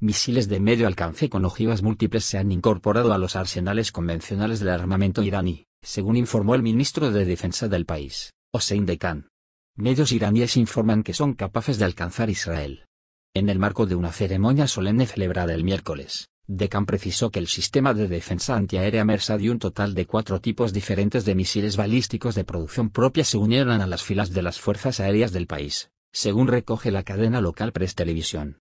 misiles de medio alcance con ojivas múltiples se han incorporado a los arsenales convencionales del armamento iraní, según informó el ministro de Defensa del país, Hossein Dekan. Medios iraníes informan que son capaces de alcanzar Israel. En el marco de una ceremonia solemne celebrada el miércoles, Dekan precisó que el sistema de defensa antiaérea MERSA y un total de cuatro tipos diferentes de misiles balísticos de producción propia se unieron a las filas de las fuerzas aéreas del país, según recoge la cadena local Press Televisión.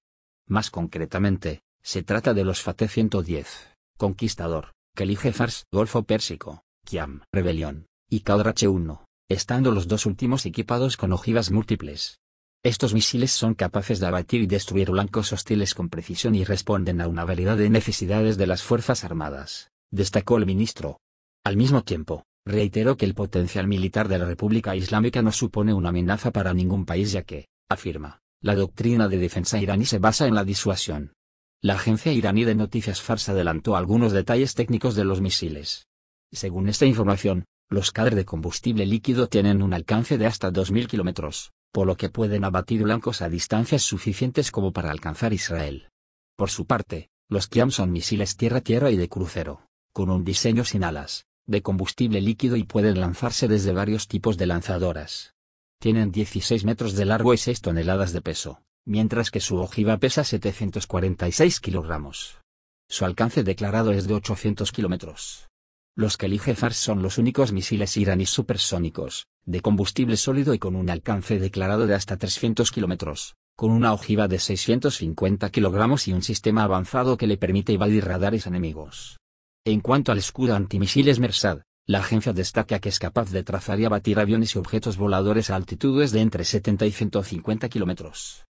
Más concretamente, se trata de los Fate 110, Conquistador, elige Fars, Golfo Pérsico, Kiam, Rebelión, y Caudrache 1, estando los dos últimos equipados con ojivas múltiples. Estos misiles son capaces de abatir y destruir blancos hostiles con precisión y responden a una variedad de necesidades de las Fuerzas Armadas, destacó el ministro. Al mismo tiempo, reiteró que el potencial militar de la República Islámica no supone una amenaza para ningún país ya que, afirma, la doctrina de defensa iraní se basa en la disuasión. La agencia iraní de noticias Fars adelantó algunos detalles técnicos de los misiles. Según esta información, los cadres de combustible líquido tienen un alcance de hasta 2.000 kilómetros, por lo que pueden abatir blancos a distancias suficientes como para alcanzar Israel. Por su parte, los Kiam son misiles tierra-tierra y de crucero, con un diseño sin alas, de combustible líquido y pueden lanzarse desde varios tipos de lanzadoras. Tienen 16 metros de largo y 6 toneladas de peso, mientras que su ojiva pesa 746 kilogramos. Su alcance declarado es de 800 kilómetros. Los que elige son los únicos misiles iraníes supersónicos, de combustible sólido y con un alcance declarado de hasta 300 kilómetros, con una ojiva de 650 kilogramos y un sistema avanzado que le permite evadir radares enemigos. En cuanto al escudo antimisiles Mersad, la agencia destaca que es capaz de trazar y abatir aviones y objetos voladores a altitudes de entre 70 y 150 kilómetros.